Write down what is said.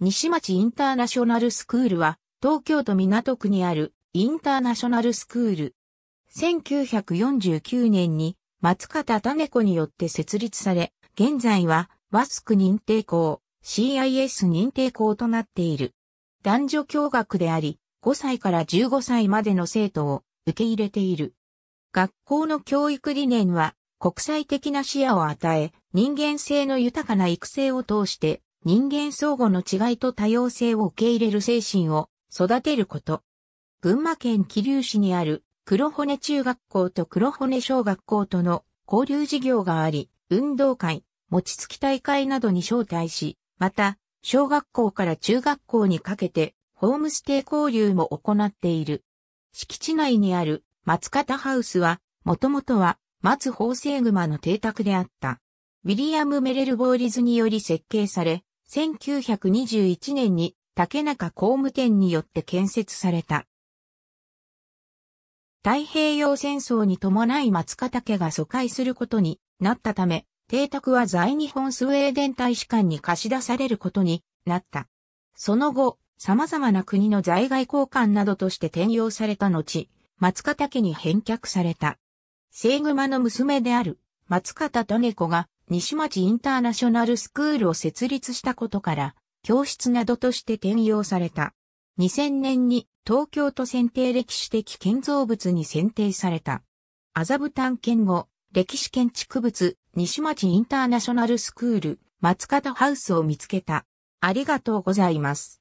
西町インターナショナルスクールは、東京都港区にあるインターナショナルスクール。1949年に松方種子によって設立され、現在はバスク認定校、CIS 認定校となっている。男女共学であり、5歳から15歳までの生徒を受け入れている。学校の教育理念は国際的な視野を与え、人間性の豊かな育成を通して人間相互の違いと多様性を受け入れる精神を育てること。群馬県桐生市にある黒骨中学校と黒骨小学校との交流事業があり、運動会、餅つき大会などに招待し、また、小学校から中学校にかけて、ホームステイ交流も行っている。敷地内にある松方ハウスは、もともとは松宝星熊の邸宅であった。ウィリアム・メレル・ボーリズにより設計され、1921年に竹中工務店によって建設された。太平洋戦争に伴い松方家が疎開することになったため、邸宅は在日本スウェーデン大使館に貸し出されることになった。その後、様々な国の在外交換などとして転用された後、松方家に返却された。セイグマの娘である松方種子が西町インターナショナルスクールを設立したことから、教室などとして転用された。2000年に東京都選定歴史的建造物に選定された。麻布探検後、歴史建築物、西町インターナショナルスクール、松方ハウスを見つけた。ありがとうございます。